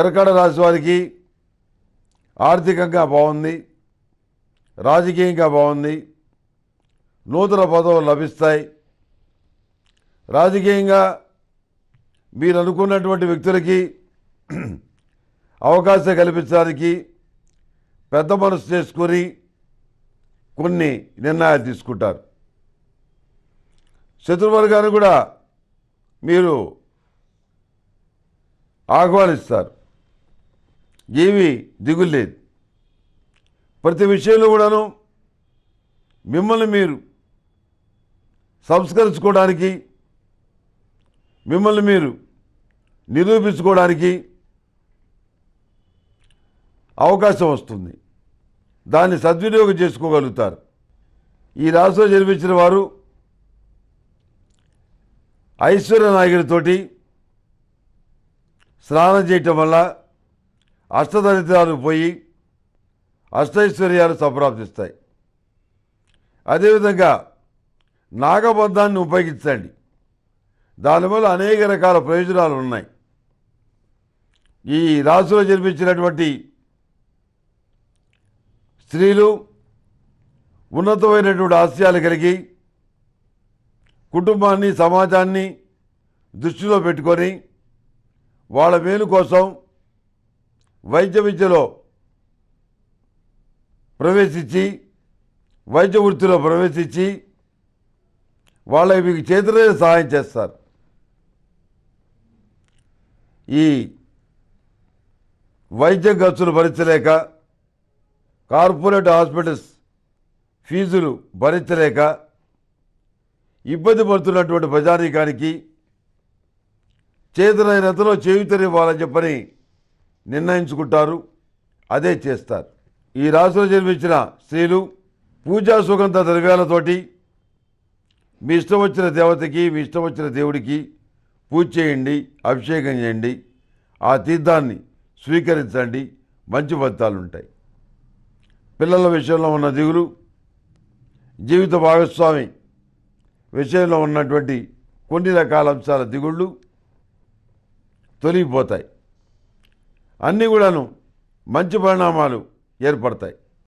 కర్కాడ రాశి వారికి ఆర్థికంగా బాగుంది రాజకీయంగా బాగుంది నూతన పదవులు లభిస్తాయి రాజకీయంగా మీరు అనుకున్నటువంటి వ్యక్తులకి అవకాశం కల్పించడానికి పెద్ద మనసు చేసుకొని కొన్ని నిర్ణయాలు తీసుకుంటారు శత్రువర్గాన్ని కూడా మీరు ఆహ్వానిస్తారు ఏమీ దిగులేదు ప్రతి విషయంలో కూడాను మిమ్మల్ని మీరు సంస్కరించుకోవడానికి మిమ్మల్ని మీరు నిరూపించుకోవడానికి అవకాశం వస్తుంది దాన్ని సద్వినియోగం చేసుకోగలుగుతారు ఈ రాసులో జన్మించిన వారు ఐశ్వర్య నాయకుడితోటి స్నానం చేయటం వల్ల అష్టదరిద్రాలు పోయి అష్టైశ్వర్యాలు సంప్రాప్తిస్తాయి అదేవిధంగా నాగబంధాన్ని ఉపయోగించండి దానివల్ల అనేక రకాల ప్రయోజనాలు ఉన్నాయి ఈ రాసులో జన్మించినటువంటి స్త్రీలు ఉన్నతమైనటువంటి ఆశయాలు కలిగి కుటుంబాన్ని సమాజాన్ని దృష్టిలో పెట్టుకొని వాళ్ళ మేలు కోసం వైద్య విద్యలో ప్రవేశించి వైద్య వృత్తిలో ప్రవేశించి వాళ్ళకి మీకు చేతులైన సహాయం చేస్తారు ఈ వైద్య ఖర్చులు భరించలేక కార్పొరేట్ హాస్పిటల్స్ ఫీజులు భరించలేక ఇబ్బంది పడుతున్నటువంటి ప్రజానీకానికి చేతులైనంతలో చేయుతనివ్వాలని చెప్పని నిర్ణయించుకుంటారు అదే చేస్తారు ఈ రాశిలో జన్మించిన స్త్రీలు పూజా సుగంధ ద్రవ్యాలతోటి మీ ఇష్టం వచ్చిన దేవతకి మీ ఇష్టం వచ్చిన దేవుడికి పూజ చేయండి అభిషేకం చేయండి ఆ తీర్థాన్ని స్వీకరించండి మంచి ఫలితాలు ఉంటాయి పిల్లల విషయంలో ఉన్న దిగులు జీవిత భాగస్వామి విషయంలో ఉన్నటువంటి కొన్ని రకాల అంశాల దిగుళ్ళు తొలగిపోతాయి అన్నీ కూడాను మంచి పరిణామాలు ఏర్పడతాయి